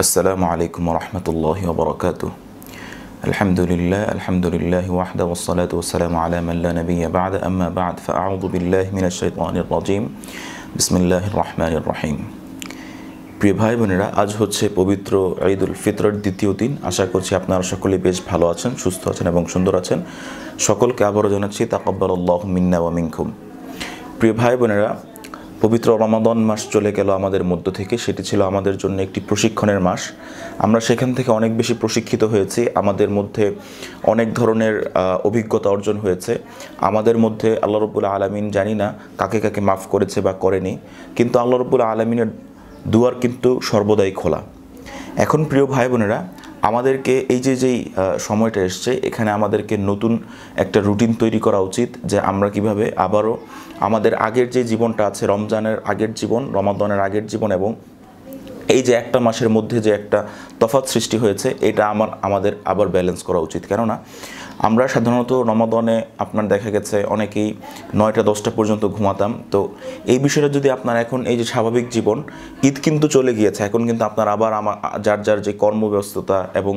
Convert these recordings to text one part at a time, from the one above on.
আসসালামু আলাইকুম রহমতুল্লাহ বরকাত আলহামদুলিল্লাহ আলহামদুলিল্লাহ ওয়াহদা ওসালাত ওসালাম আলাম আল্লাহ নবী বাদ আম্মা বাদ ফাউযু বিল্লাহি মিনাশ শাইতানির রাজিম বিসমিল্লাহ রহমানির রহিম প্রিয় ভাই বোনেরা আজ হচ্ছে পবিত্র ঈদুল ফিতরের দ্বিতীয় দিন আশা করছি আপনারা সকলে বেশ ভালো আছেন সুস্থ আছেন এবং সুন্দর আছেন সকলকে আবারও জানাচ্ছি তাকব্বাল মিন্না ওয়া মিনকুম প্রিয় ভাই বোনেরা পবিত্র রমাদন মাস চলে গেল আমাদের মধ্য থেকে সেটি ছিল আমাদের জন্য একটি প্রশিক্ষণের মাস আমরা সেখান থেকে অনেক বেশি প্রশিক্ষিত হয়েছি আমাদের মধ্যে অনেক ধরনের অভিজ্ঞতা অর্জন হয়েছে আমাদের মধ্যে আল্লাহ রব্বুল আলমিন জানি না কাকে কাকে মাফ করেছে বা করেনি কিন্তু আল্লাহ রব্বুল আলমিনের দুয়ার কিন্তু সর্বদাই খোলা এখন প্রিয় ভাই বোনেরা আমাদেরকে এই যে যেই সময়টা এসছে এখানে আমাদেরকে নতুন একটা রুটিন তৈরি করা উচিত যে আমরা কিভাবে আবারও আমাদের আগের যে জীবনটা আছে রমজানের আগের জীবন রমাদনের আগের জীবন এবং এই যে একটা মাসের মধ্যে যে একটা তফাৎ সৃষ্টি হয়েছে এটা আমার আমাদের আবার ব্যালেন্স করা উচিত কেননা আমরা সাধারণত রমাদনে আপনার দেখা গেছে অনেকেই নয়টা দশটা পর্যন্ত ঘুমাতাম তো এই বিষয়টা যদি আপনার এখন এই যে স্বাভাবিক জীবন ঈদ কিন্তু চলে গিয়েছে এখন কিন্তু আপনার আবার আমার যার যার যে কর্মব্যস্ততা এবং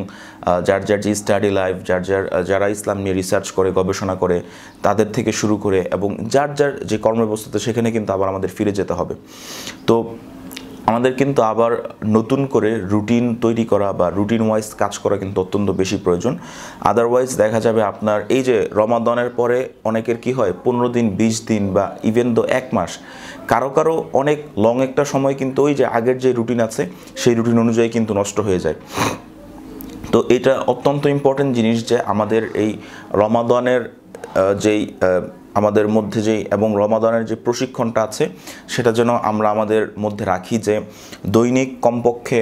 যার যার যে স্টাডি লাইফ যার যার যারা ইসলাম নিয়ে রিসার্চ করে গবেষণা করে তাদের থেকে শুরু করে এবং যার যার যে কর্মব্যস্ততা সেখানে কিন্তু আবার আমাদের ফিরে যেতে হবে তো আমাদের কিন্তু আবার নতুন করে রুটিন তৈরি করা বা রুটিন ওয়াইজ কাজ করা কিন্তু অত্যন্ত বেশি প্রয়োজন আদারওয়াইজ দেখা যাবে আপনার এই যে রমাদনের পরে অনেকের কি হয় পনেরো দিন বিশ দিন বা ইভেন দো এক মাস কারো কারো অনেক লং একটা সময় কিন্তু ওই যে আগের যে রুটিন আছে সেই রুটিন অনুযায়ী কিন্তু নষ্ট হয়ে যায় তো এটা অত্যন্ত ইম্পর্টেন্ট জিনিস যে আমাদের এই রমাদনের যেই আমাদের মধ্যে যে এবং রমাদানের যে প্রশিক্ষণটা আছে সেটা যেন আমরা আমাদের মধ্যে রাখি যে দৈনিক কমপক্ষে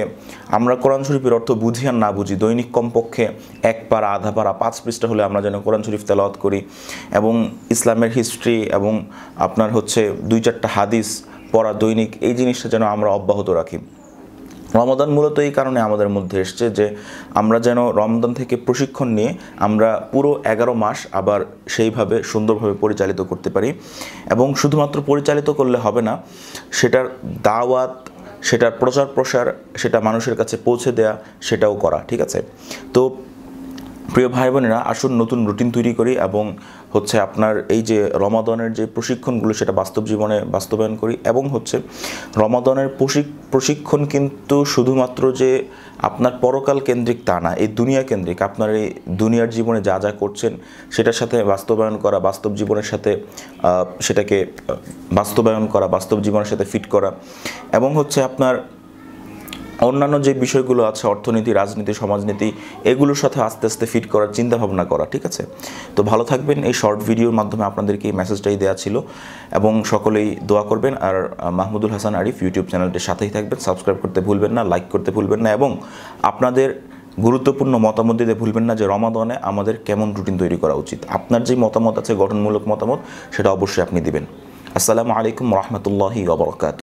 আমরা কোরআন শরীফের অর্থ বুঝি আর না বুঝি দৈনিক কমপক্ষে এক পারা আধা পারা পাঁচ পৃষ্ঠা হলে আমরা যেন কোরআন শরীফ তেলাওয়াত করি এবং ইসলামের হিস্ট্রি এবং আপনার হচ্ছে দুই চারটা হাদিস পড়া দৈনিক এই জিনিসটা যেন আমরা অব্যাহত রাখি রমাদান মূলত এই কারণে আমাদের মধ্যে এসছে যে আমরা যেন রমদান থেকে প্রশিক্ষণ নিয়ে আমরা পুরো এগারো মাস আবার সেইভাবে সুন্দরভাবে পরিচালিত করতে পারি এবং শুধুমাত্র পরিচালিত করলে হবে না সেটার দাওয়াত সেটার প্রচার প্রসার সেটা মানুষের কাছে পৌঁছে দেয়া সেটাও করা ঠিক আছে তো প্রিয় ভাই বোনেরা আসুন নতুন রুটিন তৈরি করি এবং হচ্ছে আপনার এই যে রমাদনের যে প্রশিক্ষণগুলো সেটা বাস্তব জীবনে বাস্তবায়ন করি এবং হচ্ছে রমাদনের প্রশিক্ষণ কিন্তু শুধুমাত্র যে আপনার পরকাল কেন্দ্রিক তা না এই দুনিয়া কেন্দ্রিক আপনার এই দুনিয়ার জীবনে যা যা করছেন সেটার সাথে বাস্তবায়ন করা বাস্তব জীবনের সাথে সেটাকে বাস্তবায়ন করা বাস্তব জীবনের সাথে ফিট করা এবং হচ্ছে আপনার অন্যান্য যে বিষয়গুলো আছে অর্থনীতি রাজনীতি সমাজনীতি এগুলোর সাথে আস্তে আস্তে ফিট করার চিন্তা ভাবনা করা ঠিক আছে তো ভালো থাকবেন এই শর্ট ভিডিওর মাধ্যমে আপনাদেরকে এই মেসেজটাই দেওয়া ছিল এবং সকলেই দোয়া করবেন আর মাহমুদুল হাসান আরিফ ইউটিউব চ্যানেলটির সাথেই থাকবেন সাবস্ক্রাইব করতে ভুলবেন না লাইক করতে ভুলবেন না এবং আপনাদের গুরুত্বপূর্ণ মতামত দিতে ভুলবেন না যে রমাদনে আমাদের কেমন রুটিন তৈরি করা উচিত আপনার যে মতামত আছে গঠনমূলক মতামত সেটা অবশ্যই আপনি দিবেন আসসালামু আলাইকুম রহমতুল্লাহি অবরকাত